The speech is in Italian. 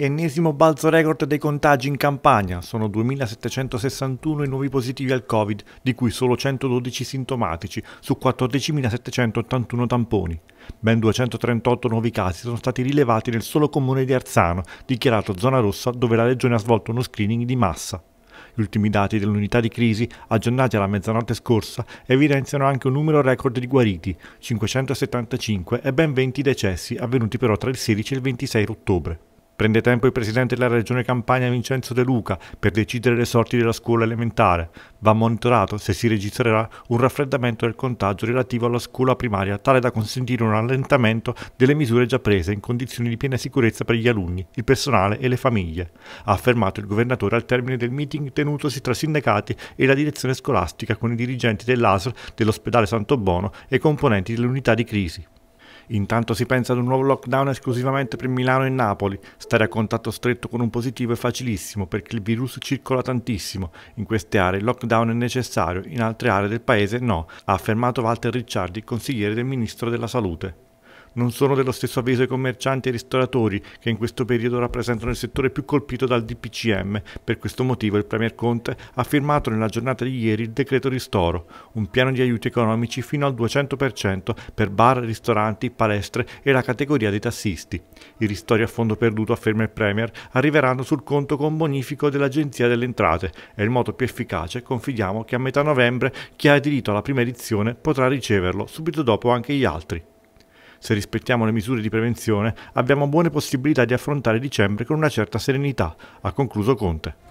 Ennesimo balzo record dei contagi in Campania, sono 2.761 i nuovi positivi al Covid, di cui solo 112 sintomatici, su 14.781 tamponi. Ben 238 nuovi casi sono stati rilevati nel solo comune di Arzano, dichiarato zona rossa dove la regione ha svolto uno screening di massa. Gli ultimi dati dell'unità di crisi, aggiornati alla mezzanotte scorsa, evidenziano anche un numero record di guariti, 575 e ben 20 decessi avvenuti però tra il 16 e il 26 ottobre. Prende tempo il presidente della regione Campania Vincenzo De Luca per decidere le sorti della scuola elementare. Va monitorato se si registrerà un raffreddamento del contagio relativo alla scuola primaria, tale da consentire un allentamento delle misure già prese in condizioni di piena sicurezza per gli alunni, il personale e le famiglie, ha affermato il governatore al termine del meeting tenutosi tra sindacati e la direzione scolastica con i dirigenti dell'ASL, dell'ospedale Santo Bono e componenti dell'unità di crisi. Intanto si pensa ad un nuovo lockdown esclusivamente per Milano e Napoli. Stare a contatto stretto con un positivo è facilissimo perché il virus circola tantissimo. In queste aree il lockdown è necessario, in altre aree del paese no, ha affermato Walter Ricciardi, consigliere del Ministro della Salute. Non sono dello stesso avviso i commercianti e i ristoratori, che in questo periodo rappresentano il settore più colpito dal DPCM. Per questo motivo il Premier Conte ha firmato nella giornata di ieri il decreto ristoro, un piano di aiuti economici fino al 200% per bar, ristoranti, palestre e la categoria dei tassisti. I ristori a fondo perduto, afferma il Premier, arriveranno sul conto con bonifico dell'Agenzia delle Entrate. È il modo più efficace, confidiamo che a metà novembre chi ha aderito alla prima edizione potrà riceverlo, subito dopo anche gli altri se rispettiamo le misure di prevenzione, abbiamo buone possibilità di affrontare dicembre con una certa serenità, ha concluso Conte.